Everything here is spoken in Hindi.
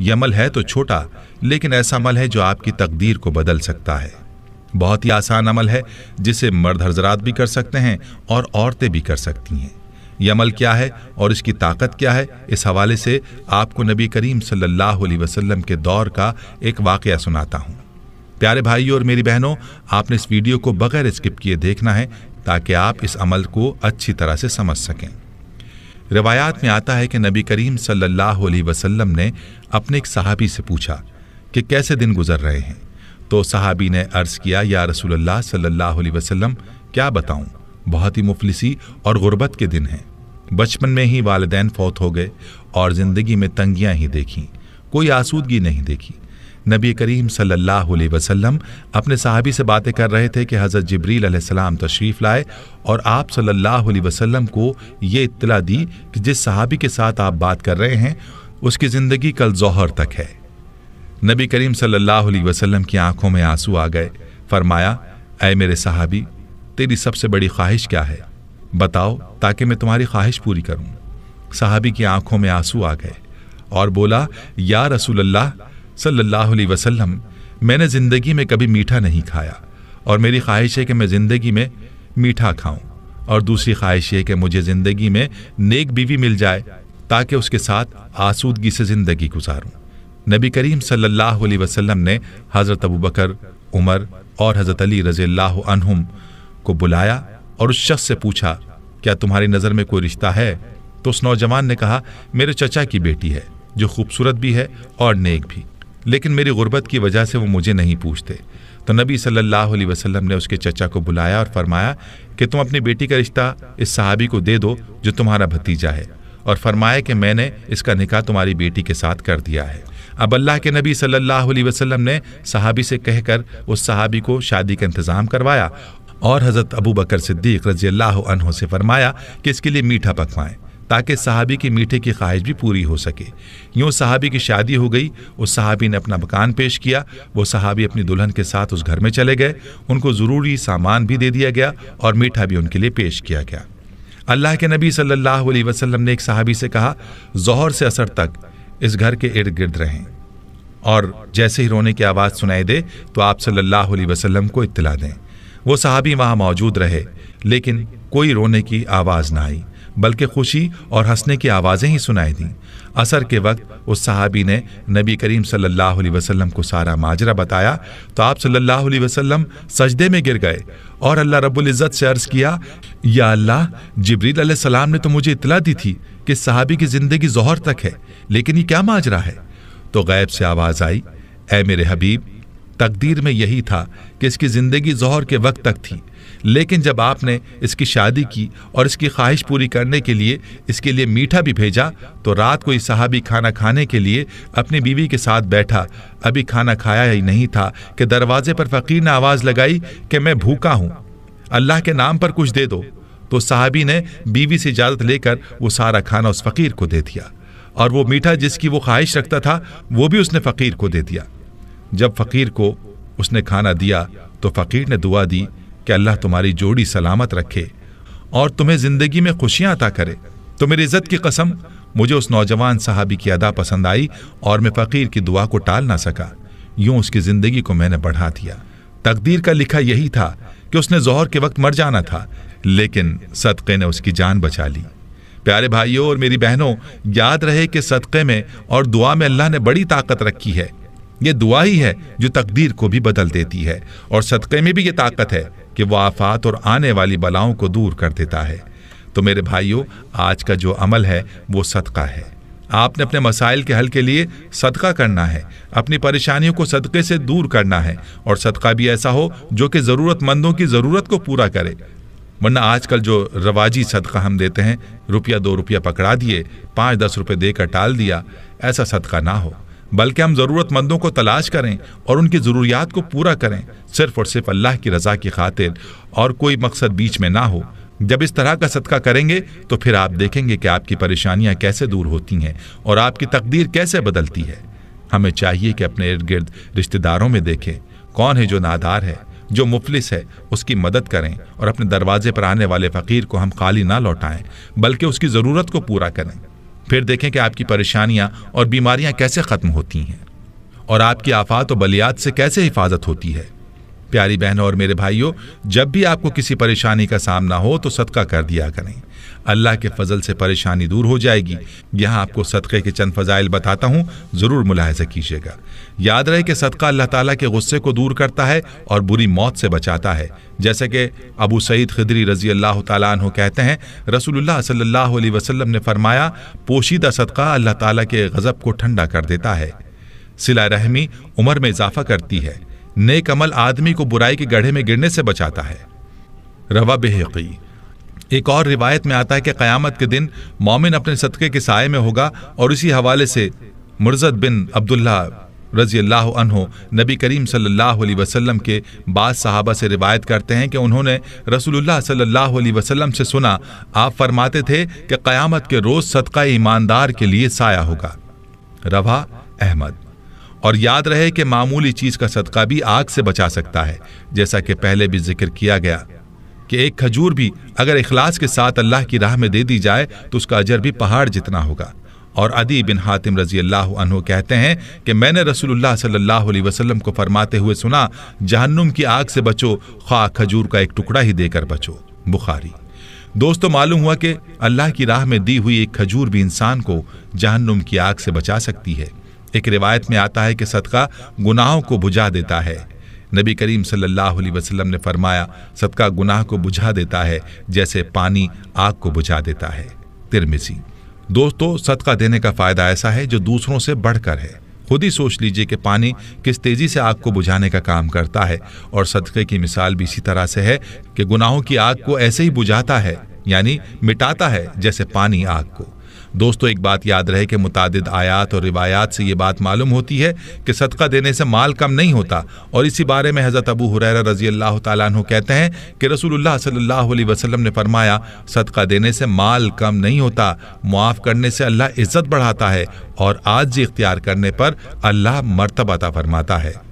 यमल है तो छोटा लेकिन ऐसा अमल है जो आपकी तकदीर को बदल सकता है बहुत ही आसान अमल है जिसे मर्द हजरात भी कर सकते हैं और औरतें भी कर सकती हैं यह अमल क्या है और इसकी ताकत क्या है इस हवाले से आपको नबी करीम सल्लल्लाहु अलैहि वसल्लम के दौर का एक वाक़ सुनाता हूँ प्यारे भाइयों और मेरी बहनों आपने इस वीडियो को बगैर स्किप किए देखना है ताकि आप इस अमल को अच्छी तरह से समझ सकें रिवायात में आता है कि नबी करीम सल्लल्लाहु अलैहि वसल्लम ने अपने एक सहाबी से पूछा कि कैसे दिन गुजर रहे हैं तो सहाबी ने अर्ज़ किया या रसूलुल्लाह सल्लल्लाहु अलैहि वसल्लम क्या बताऊं बहुत ही मुफलिसी और गुर्बत के दिन हैं बचपन में ही वालदेन फौत हो गए और ज़िंदगी में तंगियाँ ही देखीं कोई आसूदगी नहीं देखी नबी करीम सल्लल्लाहु अलैहि वसल्लम अपने साहबी से बातें कर रहे थे कि हज़रत जबरील अलैहिस्सलाम तशरीफ़ लाए और आप सल्लल्लाहु अलैहि वसल्लम को ये इत्तला दी कि जिस साहबी के साथ आप बात कर रहे हैं उसकी ज़िंदगी कल जोहर तक है नबी करीम सल्लल्लाहु अलैहि वसल्लम की आंखों में आंसू आ गए फरमाया अय मेरे साहबी तेरी सबसे बड़ी ख्वाहिश क्या है बताओ ताकि मैं तुम्हारी ख्वाहिश पूरी करूँ साहबी की आंखों में आंसू आ गए और बोला या रसूल अल्लाह सल्लल्लाहु अलैहि वसल्लम मैंने ज़िंदगी में कभी मीठा नहीं खाया और मेरी ख्वाहिश है कि मैं ज़िंदगी में मीठा खाऊं और दूसरी ख्वाहिश है कि मुझे ज़िंदगी में नेक बीवी मिल जाए ताकि उसके साथ आसूदगी से ज़िंदगी गुजारूँ नबी करीम सल्लल्लाहु अलैहि वसल्लम ने हज़रत अबू बकर उमर और हज़रत अली रज़ी को बुलाया और उस शख्स से पूछा क्या तुम्हारी नज़र में कोई रिश्ता है तो उस नौजवान ने कहा मेरे चचा की बेटी है जो खूबसूरत भी है और नेक भी लेकिन मेरी गुर्बत की वजह से वो मुझे नहीं पूछते तो नबी सल्लल्लाहु अलैहि वसल्लम ने उसके चचा को बुलाया और फरमाया कि तुम अपनी बेटी का रिश्ता इस सहाबी को दे दो जो तुम्हारा भतीजा है और फरमाया कि मैंने इसका निकाह तुम्हारी बेटी के साथ कर दिया है अब अल्लाह के नबी सल्लल्लाहु अलैहि वसल्लम ने सहाबी से कहकर उस सहाबी को शादी का इंतज़ाम करवाया और हज़रत अबू बकर सिद्दीक रजी अल्लाह से फरमाया कि इसके लिए मीठा पकवाएं ताकि साहबी की मीठे की ख्वाहिश भी पूरी हो सके यूँ साहबी की शादी हो गई उस साहबी ने अपना मकान पेश किया वो साहबी अपनी दुल्हन के साथ उस घर में चले गए उनको ज़रूरी सामान भी दे दिया गया और मीठा भी उनके लिए पेश किया गया अल्लाह के नबी सल्लल्लाहु अलैहि वसल्लम ने एक सहाबी से कहा जहर से असर तक इस घर के इर्द गिर्द रहें और जैसे ही रोने की आवाज़ सुनाई दे तो आप सल्लल्लाहु अलैहि वसल्लम को इत्तला दें वो साहबी वहाँ मौजूद रहे लेकिन कोई रोने की आवाज़ ना आई बल्कि खुशी और हंसने की आवाज़ें ही सुनाई दीं असर के वक्त उस सहाबी ने नबी करीम सल्लल्लाहु अलैहि वसल्लम को सारा माजरा बताया तो आप सल्लल्लाहु अलैहि वसल्लम सजदे में गिर गए और अल्लाह रब्बुल इज़्ज़त से अर्ज़ किया या अल्लाह जबरील सलाम ने तो मुझे इतला दी थी कि सहाबी की ज़िंदगी जहर तक है लेकिन ये क्या माजरा है तो गैब से आवाज़ आई ए मेरे हबीब तकदीर में यही था कि इसकी ज़िंदगी जहर के वक्त तक थी लेकिन जब आपने इसकी शादी की और इसकी ख्वाहिश पूरी करने के लिए इसके लिए मीठा भी भेजा तो रात को इस सहाबी खाना खाने के लिए अपनी बीवी के साथ बैठा अभी खाना खाया ही नहीं था कि दरवाजे पर फ़कीर ने आवाज़ लगाई कि मैं भूखा हूँ अल्लाह के नाम पर कुछ दे दो तो साहबी ने बीवी से इजाज़त लेकर वो सारा खाना उस फ़कीर को दे दिया और वो मीठा जिसकी वो ख्वाहिश रखता था वो भी उसने फ़कीर को दे दिया जब फ़कीर को उसने खाना दिया तो फ़कीर ने दुआ दी कि अल्लाह तुम्हारी जोड़ी सलामत रखे और तुम्हें ज़िंदगी में खुशियाँ अता करे तो मेरी इज़्ज़त की कसम मुझे उस नौजवान साहबी की अदा पसंद आई और मैं फ़कीर की दुआ को टाल ना सका यूं उसकी ज़िंदगी को मैंने बढ़ा दिया तकदीर का लिखा यही था कि उसने जोहर के वक्त मर जाना था लेकिन सदक़े ने उसकी जान बचा ली प्यारे भाइयों और मेरी बहनों याद रहे कि सदक़े में और दुआ में अल्लाह ने बड़ी ताकत रखी है ये दुआ ही है जो तकदीर को भी बदल देती है और सदक़े में भी ये ताकत है कि वह आफात और आने वाली बलाओं को दूर कर देता है तो मेरे भाइयों आज का जो अमल है वो सदका है आपने अपने मसाइल के हल के लिए सदका करना है अपनी परेशानियों को सदक़े से दूर करना है और सदका भी ऐसा हो जो कि ज़रूरतमंदों की ज़रूरत को पूरा करे वरना आजकल जो रवाजी सदका हम देते हैं रुपया दो रुपया पकड़ा दिए पाँच दस रुपये देकर टाल दिया ऐसा सदका ना हो बल्कि हम ज़रूरतमंदों को तलाश करें और उनकी ज़रूरियात को पूरा करें सिर्फ और सिर्फ अल्लाह की रज़ा की खातिर और कोई मकसद बीच में ना हो जब इस तरह का सदका करेंगे तो फिर आप देखेंगे कि आपकी परेशानियां कैसे दूर होती हैं और आपकी तकदीर कैसे बदलती है हमें चाहिए कि अपने इर्द गिर्द रिश्तेदारों में देखें कौन है जो नादार है जो मुफलिस है उसकी मदद करें और अपने दरवाजे पर आने वाले फ़कीर को हम खाली ना लौटाएं बल्कि उसकी ज़रूरत को पूरा करें फिर देखें कि आपकी परेशानियाँ और बीमारियाँ कैसे ख़त्म होती हैं और आपकी आफात और बलियात से कैसे हिफाजत होती है प्यारी बहनों और मेरे भाइयों जब भी आपको किसी परेशानी का सामना हो तो सदका कर दिया करें अल्लाह के फजल से परेशानी दूर हो जाएगी यहाँ आपको सदक़े के चंद फ़जाइल बताता हूँ ज़रूर मुलाहजा कीजिएगा याद रहे कि सदका अल्लाह ताला के गुस्से को दूर करता है और बुरी मौत से बचाता है जैसे कि अबू सईद खदरी रजी अल्लाह तु कहते हैं रसूल सल्लल्लाहु वसलम ने फरमाया पोशीदा सदका अल्लाह तला के गज़ब को ठंडा कर देता है सिला रहमी उम्र में इजाफा करती है नेकमल आदमी को बुराई के गढ़े में गिरने से बचाता है रवा बेहकी एक और रिवायत में आता है कि क़यामत के दिन मोमिन अपने सदक़े के साय में होगा और इसी हवाले से मुर्जद बिन अब्दुल्ला रजी अल्लाह नबी करीम सल्लल्लाहु अलैहि वसल्लम के बाद सहाबा से रिवायत करते हैं कि उन्होंने रसूलुल्लाह सल्लल्लाहु अलैहि वसल्लम से सुना आप फरमाते थे कि क़यामत के रोज़ सदका ईमानदार के लिए साया होगा रवा अहमद और याद रहे कि मामूली चीज़ का सदका भी आग से बचा सकता है जैसा कि पहले भी जिक्र किया गया कि एक खजूर भी अगर इखलास के साथ अल्लाह की राह में दे दी जाए तो उसका अजर भी पहाड़ जितना होगा और अदी बिन हातिम रजी अल्लाह अनु कहते हैं कि मैंने रसूलुल्लाह सल्लल्लाहु अलैहि वसल्लम को फरमाते हुए सुना जहन्नुम की आग से बचो खा खजूर का एक टुकड़ा ही देकर बचो बुखारी दोस्तों मालूम हुआ कि अल्लाह की राह में दी हुई एक खजूर भी इंसान को जहन्नुम की आग से बचा सकती है एक रिवायत में आता है कि सदका गुनाहों को बुझा देता है नबी करीम सल्लल्लाहु अलैहि वसल्लम ने फरमाया सदका गुनाह को बुझा देता है जैसे पानी आग को बुझा देता है तिरमिसी दोस्तों सदका देने का फ़ायदा ऐसा है जो दूसरों से बढ़कर है खुद ही सोच लीजिए कि पानी किस तेज़ी से आग को बुझाने का काम करता है और सदक़े की मिसाल भी इसी तरह से है कि गुनाहों की आग को ऐसे ही बुझाता है यानी मिटाता है जैसे पानी आग को दोस्तों एक बात याद रहे कि मुतद आयात और रिवायात से ये बात मालूम होती है कि सदका देने से माल कम नहीं होता और इसी बारे में हज़रत अबू हुर रजी अल्लाह तु कहते हैं कि रसूलुल्लाह सल्लल्लाहु अलैहि वसल्लम ने फरमाया सदका देने से माल कम नहीं होता मुआफ़ करने से अल्लाह इज़्ज़त बढ़ाता है और आज इख्तियार करने पर अल्लाह मरतबाता फरमाता है